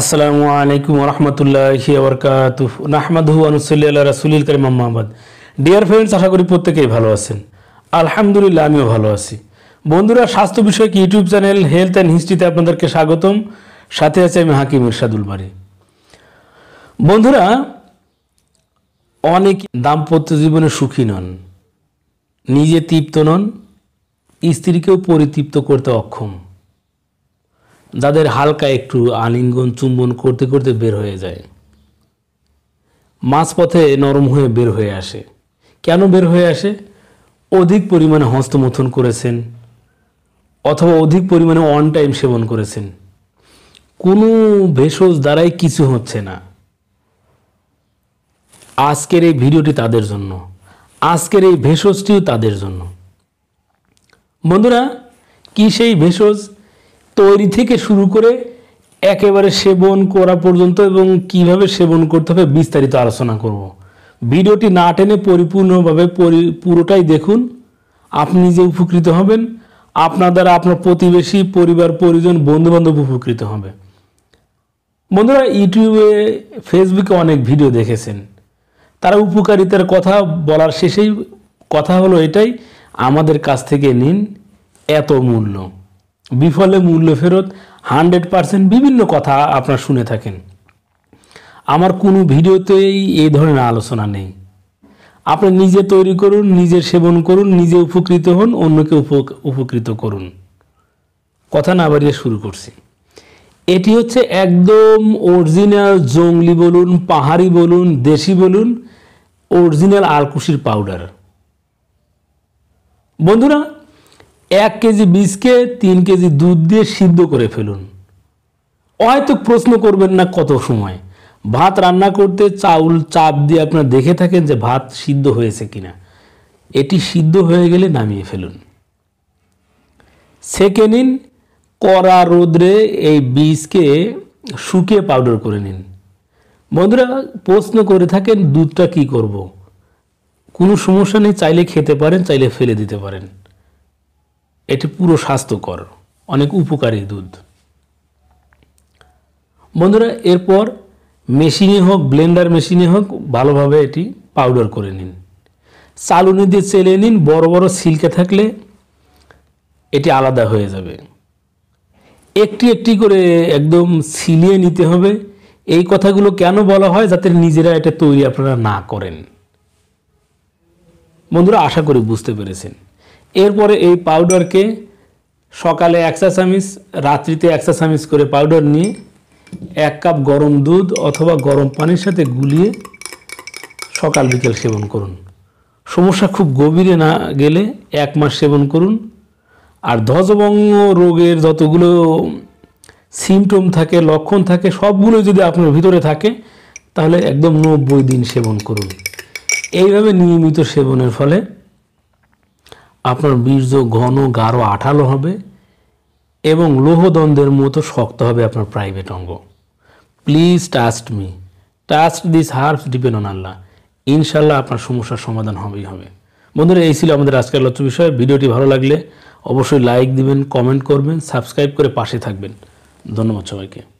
আসসালামু আলাইকুম রহমতুল্লাহ আবরকাতুহ নাহমাদহু আনুসল্লা রাসুলিল করিম মোহাম্মদ ডিয়ার ফ্রেন্ডস আশা করি প্রত্যেকেই ভালো আছেন আলহামদুলিল্লাহ আমিও ভালো আছি বন্ধুরা স্বাস্থ্য বিষয়ক ইউটিউব চ্যানেল হেলথ অ্যান্ড হিস্ট্রিতে আপনাদেরকে স্বাগতম সাথে আছে আমি হাকিম ইরশাদুল বারি বন্ধুরা অনেক দাম্পত্য জীবনে সুখী নন নিজে তৃপ্ত নন স্ত্রীকেও পরিতৃপ্ত করতে অক্ষম যাদের হালকা একটু আলিঙ্গন চুম্বন করতে করতে বের হয়ে যায় মাঝপথে নরম হয়ে বের হয়ে আসে কেন বের হয়ে আসে অধিক পরিমাণে হস্তমথন করেছেন অথবা অধিক পরিমাণে অন টাইম সেবন করেছেন কোনো ভেষজ দ্বারাই কিছু হচ্ছে না আজকের এই ভিডিওটি তাদের জন্য আজকের এই ভেষজটিও তাদের জন্য বন্ধুরা কি সেই ভেষজ তৈরি থেকে শুরু করে একেবারে সেবন করা পর্যন্ত এবং কিভাবে সেবন করতে হবে বিস্তারিত আলোচনা করব। ভিডিওটি না টেনে পরিপূর্ণভাবে পুরোটাই দেখুন আপনি যে উপকৃত হবেন আপনার দ্বারা আপনার প্রতিবেশী পরিবার পরিজন বন্ধুবান্ধব উপকৃত হবে বন্ধুরা ইউটিউবে ফেসবুকে অনেক ভিডিও দেখেছেন তারা উপকারিতার কথা বলার শেষেই কথা হলো এটাই আমাদের কাছ থেকে নিন এত মূল্য বিফলে মূল্য ফেরত হান্ড্রেড পারসেন্ট বিভিন্ন কথা আপনারা শুনে থাকেন আমার কোনো ভিডিওতেই এই ধরনের আলোচনা নেই আপনি নিজে তৈরি করুন নিজে সেবন করুন নিজে উপকৃত হন অন্যকে উপকৃত করুন কথা না বাড়িয়ে শুরু করছি এটি হচ্ছে একদম অরিজিনাল জঙ্গলি বলুন পাহাড়ি বলুন দেশি বলুন অরিজিনাল আলকুশির পাউডার বন্ধুরা এক কেজি বীজকে তিন কেজি দুধ দিয়ে সিদ্ধ করে ফেলুন হয়তো প্রশ্ন করবেন না কত সময় ভাত রান্না করতে চাউল চাপ দিয়ে আপনার দেখে থাকেন যে ভাত সিদ্ধ হয়েছে কিনা এটি সিদ্ধ হয়ে গেলে নামিয়ে ফেলুন সেকে নিন কড়া রোদ্রে এই বীজকে শুকিয়ে পাউডার করে নিন বন্ধুরা প্রশ্ন করে থাকেন দুধটা কি করব। কোনো সমস্যা নেই চাইলে খেতে পারেন চাইলে ফেলে দিতে পারেন এটি পুরো স্বাস্থ্যকর অনেক উপকারী দুধ বন্ধুরা এরপর মেশিনে হোক ব্লেন্ডার মেশিনে হোক ভালোভাবে এটি পাউডার করে নিন চালুনি দিয়ে চেলে নিন বড় বড় সিল্কে থাকলে এটি আলাদা হয়ে যাবে একটি একটি করে একদম সিলিয়ে নিতে হবে এই কথাগুলো কেন বলা হয় যাতে নিজেরা এটা তৈরি আপনারা না করেন বন্ধুরা আশা করি বুঝতে পেরেছেন এরপরে এই পাউডারকে সকালে চামিচ রাত্রিতে চামিচ করে পাউডার নিয়ে এক কাপ গরম দুধ অথবা গরম পানির সাথে গুলিয়ে সকাল বিকেল সেবন করুন সমস্যা খুব গভীরে না গেলে এক মাস সেবন করুন আর ধ্বজভঙ্গ রোগের যতগুলো সিমটম থাকে লক্ষণ থাকে সবগুলো যদি আপনার ভিতরে থাকে তাহলে একদম নব্বই দিন সেবন করুন এইভাবে নিয়মিত সেবনের ফলে আপনার বীর্য ঘন গাঢ় আঠালো হবে এবং লোহদ্বন্দ্বের মতো শক্ত হবে আপনার প্রাইভেট অঙ্গ please trust me trust this herbs depend on আল্লাহ ইনশাল্লাহ আপনার সমস্যার সমাধান হবেই হবে বন্ধুরা এই ছিল আমাদের আজকের আলোচ্য বিষয় ভিডিওটি ভালো লাগলে অবশ্যই লাইক দিবেন কমেন্ট করবেন সাবস্ক্রাইব করে পাশে থাকবেন ধন্যবাদ সবাইকে